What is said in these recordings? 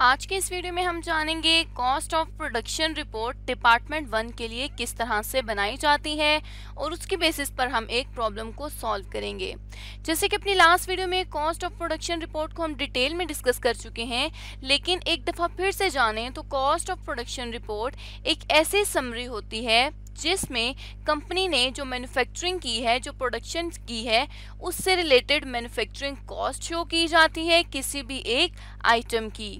आज के इस वीडियो में हम जानेंगे cost of production report department one के लिए किस तरह से बनाई जाती है और उसके बेसिस पर हम एक प्रॉब्लम को सॉल्व करेंगे जैसे कि अपनी लास्ट वीडियो में कॉस्ट ऑफ प्रोडक्शन रिपोर्ट को हम डिटेल में डिस्कस कर चुके हैं लेकिन एक दफ़ा फिर से जानें तो कॉस्ट ऑफ प्रोडक्शन रिपोर्ट एक ऐसी समरी होती है जिसमें कंपनी ने जो मैन्युफैक्चरिंग की है जो प्रोडक्शन की है उससे रिलेटेड मैन्युफैक्चरिंग कॉस्ट शो की जाती है किसी भी एक आइटम की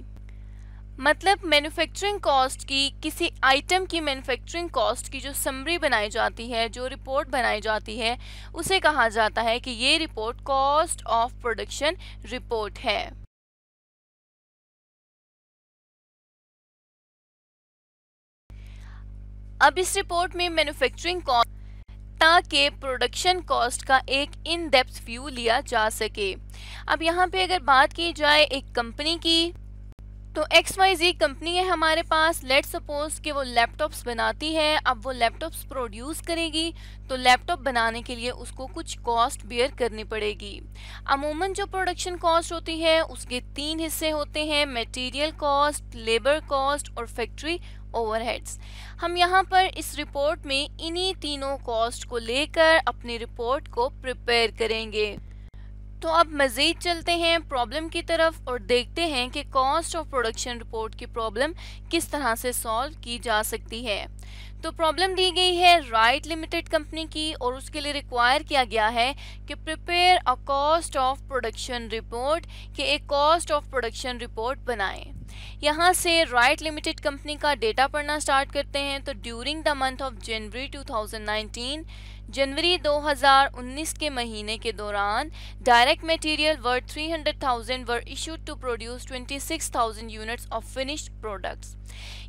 मतलब मैन्युफैक्चरिंग कॉस्ट की किसी आइटम की मैन्युफैक्चरिंग कॉस्ट की जो समरी बनाई जाती है जो रिपोर्ट बनाई जाती है उसे कहा जाता है कि ये report cost of production report है अब इस रिपोर्ट में मैन्युफैक्चरिंग कॉस्ट ताकि प्रोडक्शन कॉस्ट का एक इन डेप्थ व्यू लिया जा सके अब यहाँ पे अगर बात की जाए एक कंपनी की तो एक्स वाई जी कंपनी है हमारे पास लेट सपोज कि वो लैपटॉप्स बनाती है अब वो लैपटॉप्स प्रोड्यूस करेगी तो लैपटॉप बनाने के लिए उसको कुछ कॉस्ट बेयर करनी पड़ेगी अमूमन जो प्रोडक्शन कॉस्ट होती है उसके तीन हिस्से होते हैं मटेरियल कॉस्ट लेबर कॉस्ट और फैक्ट्री ओवरहेड्स हम यहाँ पर इस रिपोर्ट में इन्हीं तीनों कॉस्ट को लेकर अपनी रिपोर्ट को प्रिपेयर करेंगे तो अब मज़ीद चलते हैं प्रॉब्लम की तरफ और देखते हैं कि कॉस्ट ऑफ प्रोडक्शन रिपोर्ट की प्रॉब्लम किस तरह से सॉल्व की जा सकती है तो प्रॉब्लम दी गई है राइट लिमिटेड कंपनी की और उसके लिए रिक्वायर किया गया है कि prepare a cost of production report कि एक कॉस्ट ऑफ प्रोडक्शन रिपोर्ट बनाएं यहाँ से राइट लिमिटेड कंपनी का डेटा पढ़ना स्टार्ट करते हैं तो during the month of January 2019 जनवरी 2019 के महीने के दौरान direct material worth 300,000 were issued to produce 26,000 units of finished products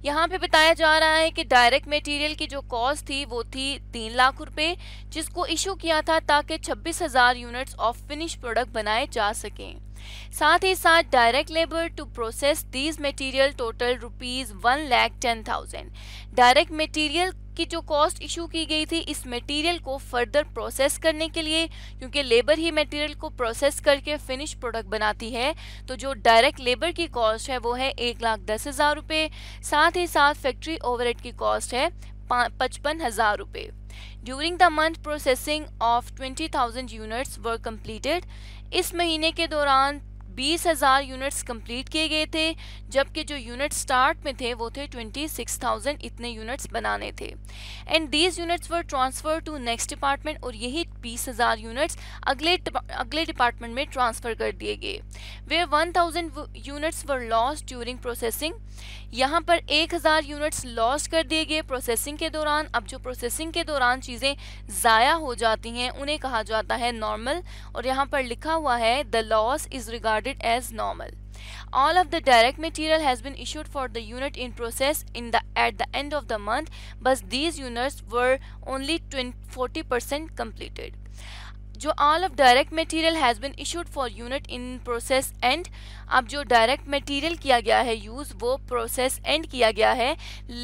यहाँ पे बताया जा रहा है कि डायरेक्ट मटेरियल की जो कॉस्ट थी वो थी तीन लाख रुपए जिसको इशू किया था ताकि 26,000 यूनिट्स ऑफ फिनिश प्रोडक्ट बनाए जा सकें साथ ही साथ direct labour to process these material total rupees one lakh ten thousand direct material की जो कॉस्ट इशू की गई थी इस मटेरियल को फर्दर प्रोसेस करने के लिए क्योंकि लेबर ही मटेरियल को प्रोसेस करके फिनिश प्रोडक्ट बनाती है तो जो डायरेक्ट लेबर की कॉस्ट है वो है एक लाख दस हज़ार रुपये साथ ही साथ फैक्ट्री ओवर की कॉस्ट है पचपन हज़ार रुपये the month processing of twenty thousand units were completed इस महीने के दौरान बीस हज़ार यूनिट्स कंप्लीट किए गए थे जबकि जो यूनिट स्टार्ट में थे वो थे ट्वेंटी सिक्स थाउजेंड इतने यूनिट्स बनाने थे and these units were transferred to next department और यही बीस हज़ार यूनिट्स अगले अगले डिपार्टमेंट में ट्रांसफ़र कर दिए गए वे one thousand units were loss during processing यहाँ पर एक हज़ार यूनिट्स लॉस कर दिए गए प्रोसेसिंग के दौरान अब जो प्रोसेसिंग के दौरान चीज़ें ज़ाया हो जाती हैं उन्हें कहा जाता है नॉर्मल और यहाँ पर लिखा हुआ है the loss is regard regarded as normal. All of the direct material has been issued for the unit in process in the at the end of the month, but these units were only 40% completed. जो all of direct material has been issued for unit in process and अब जो direct material किया गया है use वो process and किया गया है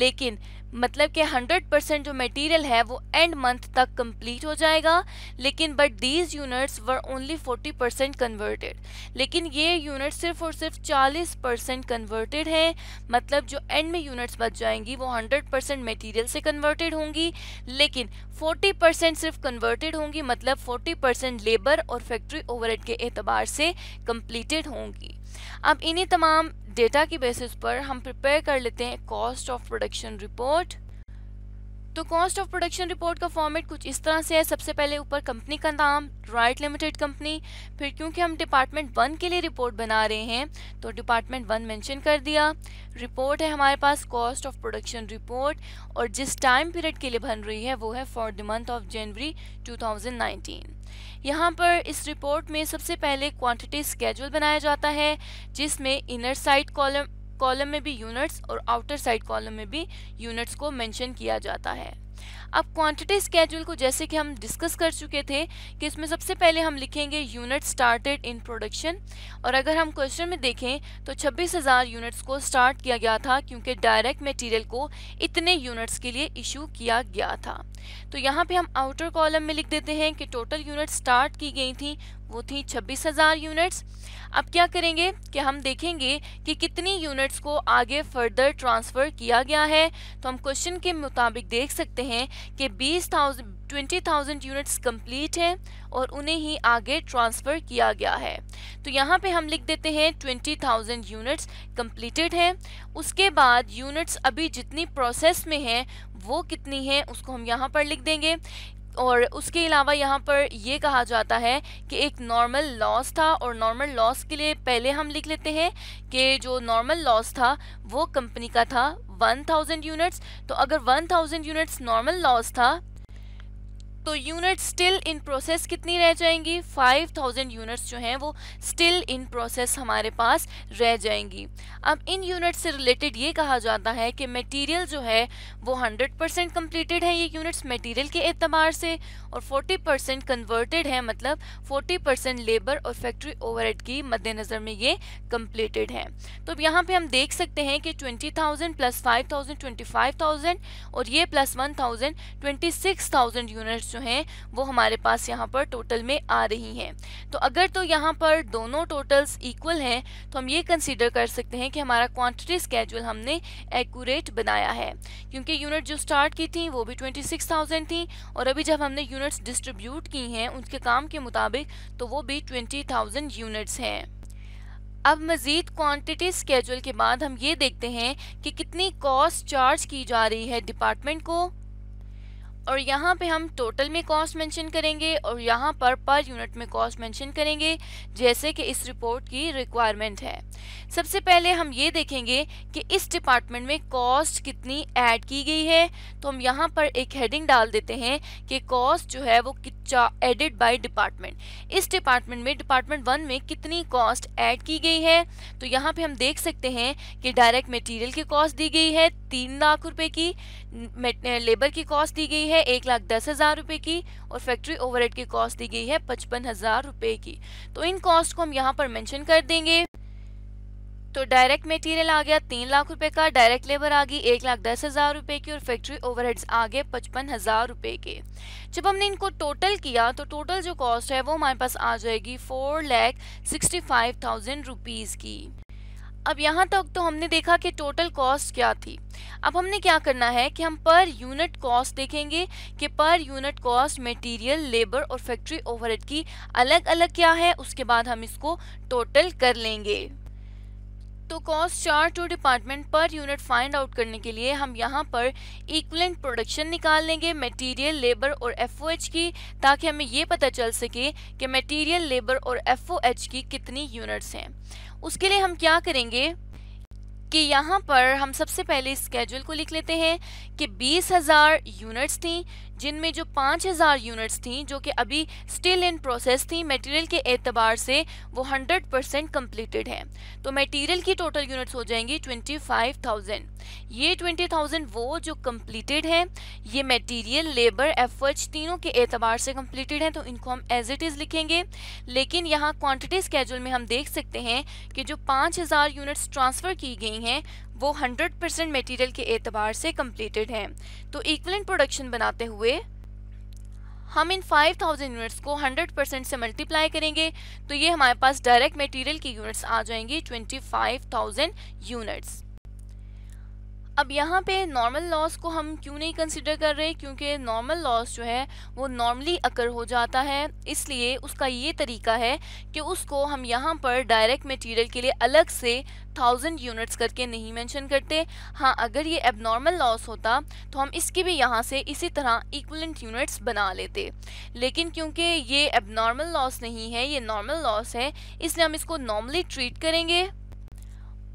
लेकिन मतलब कि 100% जो मटेरियल है वो एंड मंथ तक कंप्लीट हो जाएगा लेकिन but these units were only 40% percent converted लेकिन ये यूनिट सिर्फ और सिर्फ 40% परसेंट कन्वर्टेड हैं मतलब जो एंड में यूनिट्स बच जाएंगी वो 100% परसेंट मटीरियल से कन्वर्टेड होंगी लेकिन 40% परसेंट सिर्फ कन्वर्टेड होंगी मतलब 40% परसेंट लेबर और फैक्ट्री ओवरहेड के एतबार से कम्प्लीटेड होंगी अब इन्हीं तमाम डेटा की बेसिस पर हम प्रिपेयर कर लेते हैं कॉस्ट ऑफ प्रोडक्शन रिपोर्ट तो कॉस्ट ऑफ प्रोडक्शन रिपोर्ट का फॉर्मेट कुछ इस तरह से है सबसे पहले ऊपर कंपनी का नाम राइट लिमिटेड कंपनी फिर क्योंकि हम डिपार्टमेंट वन के लिए रिपोर्ट बना रहे हैं तो डिपार्टमेंट वन मेंशन कर दिया रिपोर्ट है हमारे पास कॉस्ट ऑफ प्रोडक्शन रिपोर्ट और जिस टाइम पीरियड के लिए बन रही है वो है for the month of January two यहाँ पर इस रिपोर्ट में सबसे पहले क्वांटिटी स्केजुअल बनाया जाता है जिसमें इनर साइड कॉलम कॉलम में भी यूनिट्स और आउटर साइड कॉलम में भी यूनिट्स को मेंशन किया जाता है अब क्वांटिटी स्केड्यूल को जैसे कि हम डिस्कस कर चुके थे कि इसमें सबसे पहले हम लिखेंगे यूनिट स्टार्टेड इन प्रोडक्शन और अगर हम क्वेश्चन में देखें तो 26,000 यूनिट्स को स्टार्ट किया गया था क्योंकि डायरेक्ट मटेरियल को इतने यूनिट्स के लिए इशू किया गया था तो यहाँ पे हम आउटर कॉलम में लिख देते हैं कि टोटल यूनिट स्टार्ट की गई थी वो थी 26,000 यूनिट्स अब क्या करेंगे कि हम देखेंगे कि कितनी यूनिट्स को आगे फर्दर ट्रांसफ़र किया गया है तो हम क्वेश्चन के मुताबिक देख सकते हैं कि 20,000 20,000 यूनिट्स कंप्लीट हैं और उन्हें ही आगे ट्रांसफ़र किया गया है तो यहाँ पे हम लिख देते हैं 20,000 यूनिट्स कंप्लीटेड हैं उसके बाद यूनिट्स अभी जितनी प्रोसेस में हैं वो कितनी हैं उसको हम यहाँ पर लिख देंगे और उसके अलावा यहाँ पर यह कहा जाता है कि एक नॉर्मल लॉस था और नॉर्मल लॉस के लिए पहले हम लिख लेते हैं कि जो नॉर्मल लॉस था वो कंपनी का था 1000 यूनिट्स तो अगर 1000 यूनिट्स नॉर्मल लॉस था तो यूनिट स्टिल इन प्रोसेस कितनी रह जाएंगी 5000 यूनिट्स जो हैं वो स्टिल इन प्रोसेस हमारे पास रह जाएंगी अब इन यूनिट्स से रिलेटेड ये कहा जाता है कि मटेरियल जो है वो 100 परसेंट कम्प्लीटेड है ये यूनिट्स मटेरियल के एतबार से और 40 परसेंट कन्वर्टेड है मतलब 40 परसेंट लेबर और फैक्ट्री ओवर की मद्देनज़र में ये कम्प्लीटेड है तो अब यहाँ पर हम देख सकते हैं कि twenty thousand plus five thousand twenty five thousand और ये plus one thousand twenty six thousand units जो हैं वो हमारे पास यहाँ पर टोटल में आ रही हैं तो अगर तो यहाँ पर दोनों टोटल्स इक्वल हैं तो हम ये कंसीडर कर सकते हैं कि हमारा क्वांटिटी स्केजुअल हमने एक्यूरेट बनाया है क्योंकि यूनिट जो स्टार्ट की थी वो भी ट्वेंटी सिक्स थाउजेंड थी और अभी जब हमने यूनिट्स डिस्ट्रीब्यूट की हैं उनके काम के मुताबिक तो वो भी ट्वेंटी थाउजेंड यूनिट्स हैं अब मज़ीद क्वांटिटी स्केजुअल के बाद हम ये देखते हैं कि कितनी कॉस्ट चार्ज की जा रही है डिपार्टमेंट को और यहाँ पे हम टोटल में कॉस्ट मेंशन करेंगे और यहाँ पर पर यूनिट में कॉस्ट मेंशन करेंगे जैसे कि इस रिपोर्ट की रिक्वायरमेंट है सबसे पहले हम ये देखेंगे कि इस डिपार्टमेंट में कॉस्ट कितनी ऐड की गई है तो हम यहाँ पर एक हेडिंग डाल देते हैं कि कॉस्ट जो है वो एडिड बाय डिपार्टमेंट इस डिपार्टमेंट में डिपार्टमेंट वन में कितनी कॉस्ट ऐड की गई है तो यहाँ पे हम देख सकते हैं कि डायरेक्ट मटेरियल की कॉस्ट दी गई है तीन लाख रुपये की लेबर की कॉस्ट दी गई है एक लाख दस हज़ार रुपये की और फैक्ट्री ओवरहेड की कॉस्ट दी गई है पचपन हज़ार रुपये की तो इन कॉस्ट को हम यहाँ पर मेंशन कर देंगे तो डायरेक्ट मटेरियल आ गया तीन लाख रुपए का डायरेक्ट लेबर आ गई एक लाख दस हजार रुपए की और फैक्ट्री ओवरहेड्स आ गए पचपन हजार रुपए के जब हमने इनको टोटल किया तो टोटल जो कॉस्ट है वो हमारे पास आ जाएगी four lakh sixty five thousand rupees की अब यहाँ तक तो हमने देखा कि टोटल कॉस्ट क्या थी अब हमने क्या करना है कि हम पर यूनिट कॉस्ट देखेंगे कि per unit cost material labour और फैक्ट्री ओवरहेड की अलग अलग क्या है उसके बाद हम इसको टोटल कर लेंगे तो कॉस्ट चार to department per unit find out करने के लिए हम यहाँ पर इक्वलेंट प्रोडक्शन निकाल लेंगे मटेरियल लेबर और एफओएच की ताकि हमें ये पता चल सके कि मटेरियल लेबर और एफओएच की कितनी यूनिट्स हैं उसके लिए हम क्या करेंगे कि यहाँ पर हम सबसे पहले स्केड्यूल को लिख लेते हैं कि बीस हज़ार यूनिट्स थी जिनमें जो पाँच हज़ार यूनिट्स थी जो कि अभी स्टिल इन प्रोसेस थी मटेरियल के एतबार से वो हंड्रेड परसेंट कम्प्लीटेड है तो मटेरियल की टोटल यूनिट्स हो जाएंगी ट्वेंटी फाइव थाउजेंड ये ट्वेंटी थाउजेंड वो जो कम्प्लीटेड हैं ये मटेरियल लेबर एफर्ट्स तीनों के एतबार से कम्प्लीटेड हैं तो इनको हम एज इट इज़ लिखेंगे लेकिन यहाँ क्वान्टिटी स्केजल में हम देख सकते हैं कि जो पाँच हज़ार यूनिट्स ट्रांसफ़र की गई हैं वो हंड्रेड परसेंट मटीरियल के एतबार से कम्प्लीटेड हैं तो इक्वलेंट प्रोडक्शन बनाते हुए हम इन 5000 यूनिट्स को 100 परसेंट से मल्टीप्लाई करेंगे तो ये हमारे पास डायरेक्ट मटेरियल की यूनिट्स आ जाएंगी 25,000 यूनिट्स अब यहाँ पे नॉर्मल लॉस को हम क्यों नहीं कंसिडर कर रहे क्योंकि नॉर्मल लॉस जो है वो नॉर्मली अकर हो जाता है इसलिए उसका ये तरीका है कि उसको हम यहाँ पर डायरेक्ट मटेरियल के लिए अलग से थाउजेंड यूनिट्स करके नहीं मेंशन करते हाँ अगर ये एबनॉर्मल लॉस होता तो हम इसके भी यहाँ से इसी तरह इक्वलेंट यूनिट्स बना लेते लेकिन क्योंकि ये एबनॉर्मल लॉस नहीं है ये नॉर्मल लॉस है इसलिए हम इसको नॉर्मली ट्रीट करेंगे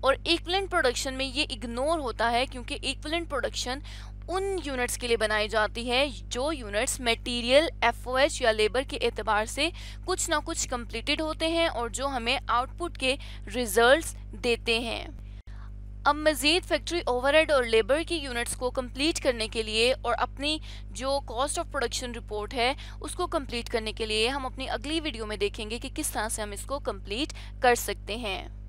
और इक्वलेंट प्रोडक्शन में ये इग्नोर होता है क्योंकि इक्वलेंट प्रोडक्शन उन यूनिट्स के लिए बनाई जाती है जो यूनिट्स मटेरियल एफओएच या लेबर के एतबार से कुछ ना कुछ कंप्लीटेड होते हैं और जो हमें आउटपुट के रिजल्ट्स देते हैं अब मज़ीद फैक्ट्री ओवरहेड और लेबर की यूनिट्स को कंप्लीट करने के लिए और अपनी जो कॉस्ट ऑफ प्रोडक्शन रिपोर्ट है उसको कंप्लीट करने के लिए हम अपनी अगली वीडियो में देखेंगे कि किस तरह से हम इसको कंप्लीट कर सकते हैं